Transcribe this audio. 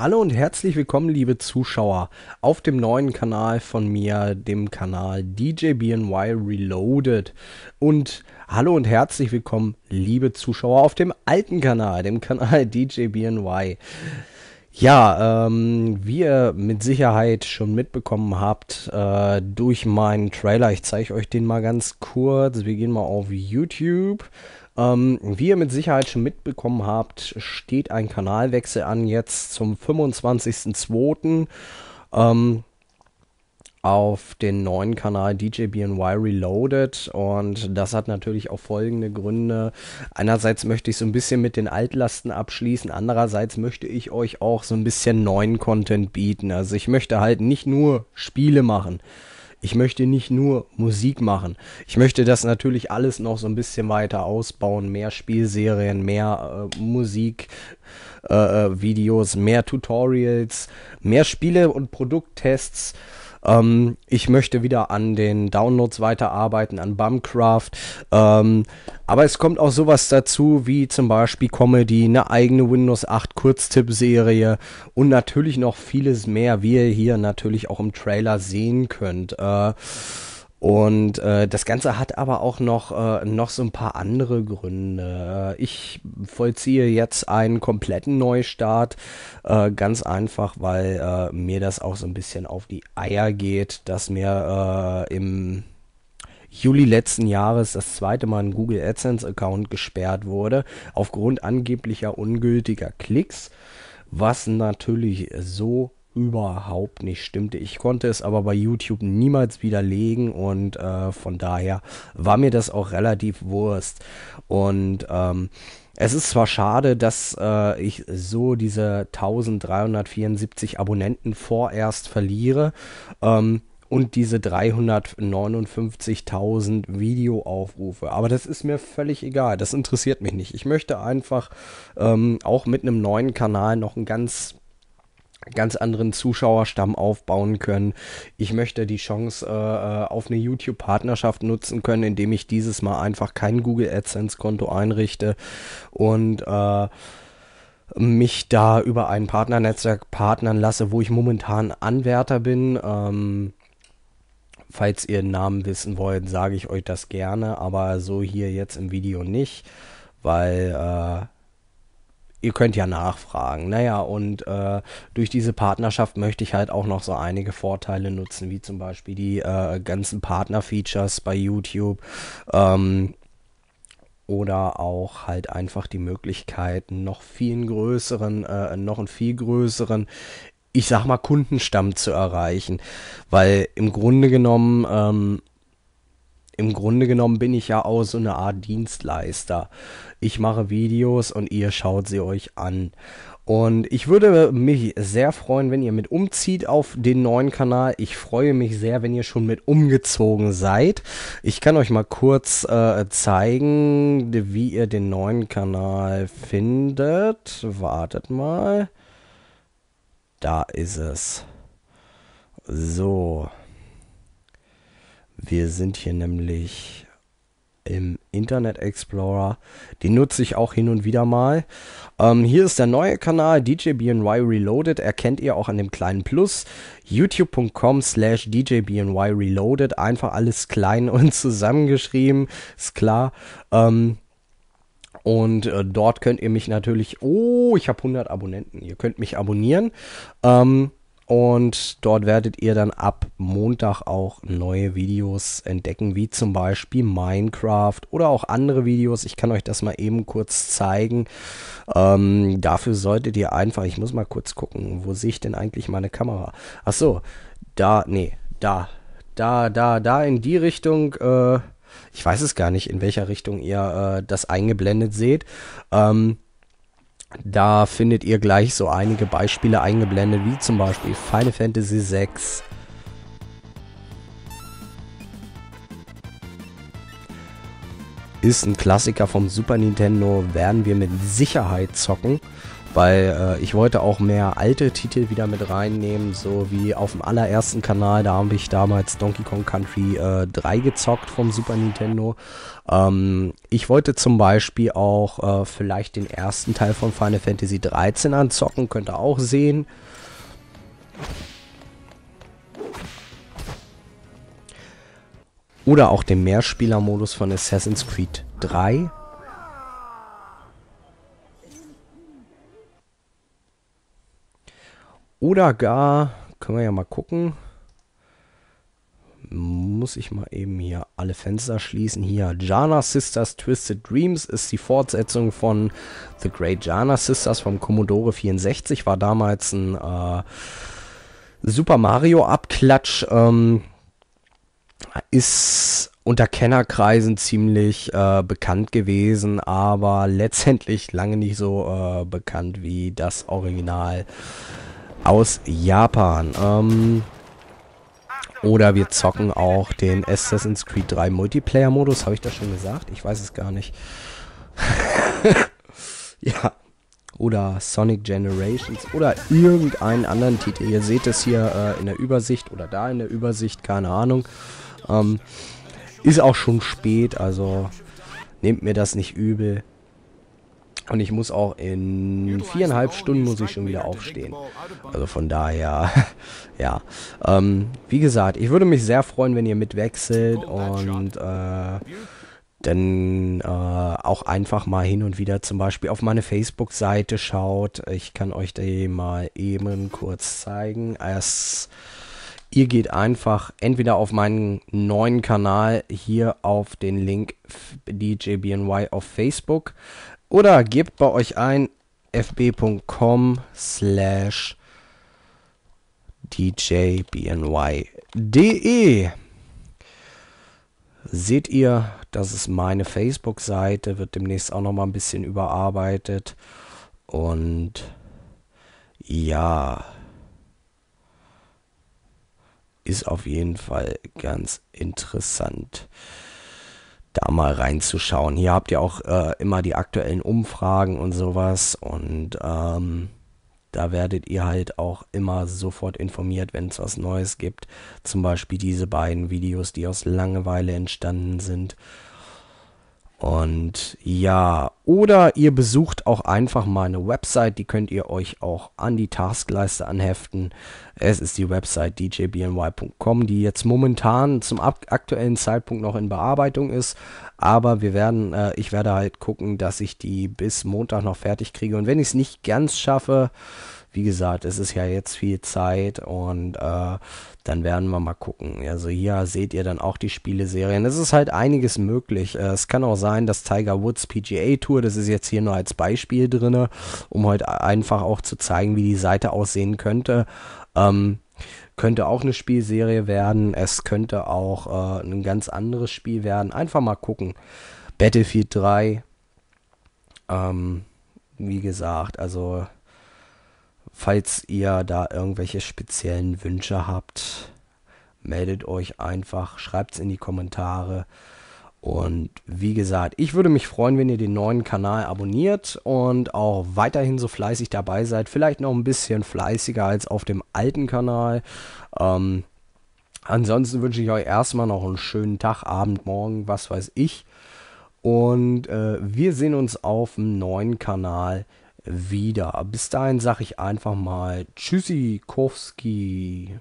Hallo und herzlich willkommen, liebe Zuschauer, auf dem neuen Kanal von mir, dem Kanal DJ BNY Reloaded. Und hallo und herzlich willkommen, liebe Zuschauer, auf dem alten Kanal, dem Kanal DJ BNY. Ja, ähm, wie ihr mit Sicherheit schon mitbekommen habt, äh, durch meinen Trailer, ich zeige euch den mal ganz kurz. Wir gehen mal auf YouTube ähm, wie ihr mit Sicherheit schon mitbekommen habt, steht ein Kanalwechsel an jetzt zum 25.02. Ähm, auf den neuen Kanal DJBNY Reloaded und das hat natürlich auch folgende Gründe. Einerseits möchte ich so ein bisschen mit den Altlasten abschließen, andererseits möchte ich euch auch so ein bisschen neuen Content bieten. Also ich möchte halt nicht nur Spiele machen ich möchte nicht nur Musik machen. Ich möchte das natürlich alles noch so ein bisschen weiter ausbauen. Mehr Spielserien, mehr äh, Musik, äh, äh mehr Tutorials, mehr Spiele und Produkttests. Ähm, ich möchte wieder an den Downloads weiterarbeiten, an Bumcraft. Ähm, aber es kommt auch sowas dazu, wie zum Beispiel Comedy, eine eigene Windows 8 Kurztipp-Serie und natürlich noch vieles mehr, wie ihr hier natürlich auch im Trailer sehen könnt. Äh, und äh, das Ganze hat aber auch noch, äh, noch so ein paar andere Gründe. Äh, ich vollziehe jetzt einen kompletten Neustart, äh, ganz einfach, weil äh, mir das auch so ein bisschen auf die Eier geht, dass mir äh, im Juli letzten Jahres das zweite Mal ein Google AdSense-Account gesperrt wurde, aufgrund angeblicher ungültiger Klicks, was natürlich so überhaupt nicht stimmte. Ich konnte es aber bei YouTube niemals widerlegen und äh, von daher war mir das auch relativ Wurst. Und ähm, es ist zwar schade, dass äh, ich so diese 1374 Abonnenten vorerst verliere. Ähm, und diese 359.000 Videoaufrufe. Aber das ist mir völlig egal. Das interessiert mich nicht. Ich möchte einfach ähm, auch mit einem neuen Kanal noch ein ganz ganz anderen Zuschauerstamm aufbauen können. Ich möchte die Chance äh, äh, auf eine YouTube-Partnerschaft nutzen können, indem ich dieses Mal einfach kein Google AdSense-Konto einrichte und äh, mich da über ein Partnernetzwerk partnern lasse, wo ich momentan Anwärter bin. Ähm, falls ihr den Namen wissen wollt, sage ich euch das gerne, aber so hier jetzt im Video nicht, weil äh, ihr könnt ja nachfragen. Naja, und äh, durch diese Partnerschaft möchte ich halt auch noch so einige Vorteile nutzen, wie zum Beispiel die äh, ganzen Partner-Features bei YouTube. Ähm, oder auch halt einfach die Möglichkeit, noch viel größeren, äh, noch einen viel größeren, ich sag mal, Kundenstamm zu erreichen. Weil im Grunde genommen ähm, im Grunde genommen bin ich ja auch so eine Art Dienstleister. Ich mache Videos und ihr schaut sie euch an. Und ich würde mich sehr freuen, wenn ihr mit umzieht auf den neuen Kanal. Ich freue mich sehr, wenn ihr schon mit umgezogen seid. Ich kann euch mal kurz äh, zeigen, wie ihr den neuen Kanal findet. Wartet mal. Da ist es. So. Wir sind hier nämlich im Internet Explorer. Den nutze ich auch hin und wieder mal. Ähm, hier ist der neue Kanal DJBNY Reloaded. Erkennt ihr auch an dem kleinen Plus. YouTube.com slash DJBNY Reloaded. Einfach alles klein und zusammengeschrieben. Ist klar. Ähm, und äh, dort könnt ihr mich natürlich. Oh, ich habe 100 Abonnenten. Ihr könnt mich abonnieren. Ähm, und dort werdet ihr dann ab Montag auch neue Videos entdecken, wie zum Beispiel Minecraft oder auch andere Videos. Ich kann euch das mal eben kurz zeigen. Ähm, dafür solltet ihr einfach, ich muss mal kurz gucken, wo sehe ich denn eigentlich meine Kamera? Ach so, da, nee, da, da, da, da in die Richtung. Äh, ich weiß es gar nicht, in welcher Richtung ihr äh, das eingeblendet seht. Ähm, da findet ihr gleich so einige Beispiele eingeblendet, wie zum Beispiel Final Fantasy VI, ist ein Klassiker vom Super Nintendo, werden wir mit Sicherheit zocken weil äh, ich wollte auch mehr alte Titel wieder mit reinnehmen, so wie auf dem allerersten Kanal, da habe ich damals Donkey Kong Country äh, 3 gezockt vom Super Nintendo. Ähm, ich wollte zum Beispiel auch äh, vielleicht den ersten Teil von Final Fantasy 13 anzocken, könnt ihr auch sehen. Oder auch den Mehrspielermodus von Assassin's Creed 3 Oder gar, können wir ja mal gucken. Muss ich mal eben hier alle Fenster schließen. Hier, Jana Sisters Twisted Dreams ist die Fortsetzung von The Great Jana Sisters vom Commodore 64. War damals ein äh, Super Mario Abklatsch. Ähm, ist unter Kennerkreisen ziemlich äh, bekannt gewesen, aber letztendlich lange nicht so äh, bekannt wie das Original aus Japan. Ähm, oder wir zocken auch den Assassin's Creed 3 Multiplayer-Modus. Habe ich das schon gesagt? Ich weiß es gar nicht. ja. Oder Sonic Generations oder irgendeinen anderen Titel. Ihr seht es hier äh, in der Übersicht oder da in der Übersicht, keine Ahnung. Ähm, ist auch schon spät, also nehmt mir das nicht übel. Und ich muss auch in viereinhalb Stunden muss ich schon wieder aufstehen. Also von daher, ja. Ähm, wie gesagt, ich würde mich sehr freuen, wenn ihr mitwechselt und äh, dann äh, auch einfach mal hin und wieder zum Beispiel auf meine Facebook-Seite schaut. Ich kann euch die mal eben kurz zeigen. Es Ihr geht einfach entweder auf meinen neuen Kanal hier auf den Link DJBNY auf Facebook oder gebt bei euch ein fb.com slash djbny.de Seht ihr, das ist meine Facebook-Seite, wird demnächst auch nochmal ein bisschen überarbeitet und ja ist auf jeden Fall ganz interessant, da mal reinzuschauen. Hier habt ihr auch äh, immer die aktuellen Umfragen und sowas und ähm, da werdet ihr halt auch immer sofort informiert, wenn es was Neues gibt. Zum Beispiel diese beiden Videos, die aus Langeweile entstanden sind. Und ja, oder ihr besucht auch einfach meine Website, die könnt ihr euch auch an die Taskleiste anheften. Es ist die Website djbny.com, die jetzt momentan zum aktuellen Zeitpunkt noch in Bearbeitung ist, aber wir werden äh, ich werde halt gucken, dass ich die bis Montag noch fertig kriege und wenn ich es nicht ganz schaffe, wie gesagt, es ist ja jetzt viel Zeit und äh, dann werden wir mal gucken. Also hier seht ihr dann auch die Spieleserien. Es ist halt einiges möglich. Äh, es kann auch sein, dass Tiger Woods PGA Tour, das ist jetzt hier nur als Beispiel drin, um heute halt einfach auch zu zeigen, wie die Seite aussehen könnte. Ähm, könnte auch eine Spielserie werden. Es könnte auch äh, ein ganz anderes Spiel werden. Einfach mal gucken. Battlefield 3. Ähm, wie gesagt, also Falls ihr da irgendwelche speziellen Wünsche habt, meldet euch einfach, schreibt es in die Kommentare. Und wie gesagt, ich würde mich freuen, wenn ihr den neuen Kanal abonniert und auch weiterhin so fleißig dabei seid. Vielleicht noch ein bisschen fleißiger als auf dem alten Kanal. Ähm, ansonsten wünsche ich euch erstmal noch einen schönen Tag, Abend, Morgen, was weiß ich. Und äh, wir sehen uns auf dem neuen Kanal wieder. Bis dahin sage ich einfach mal Tschüssi, Kowski.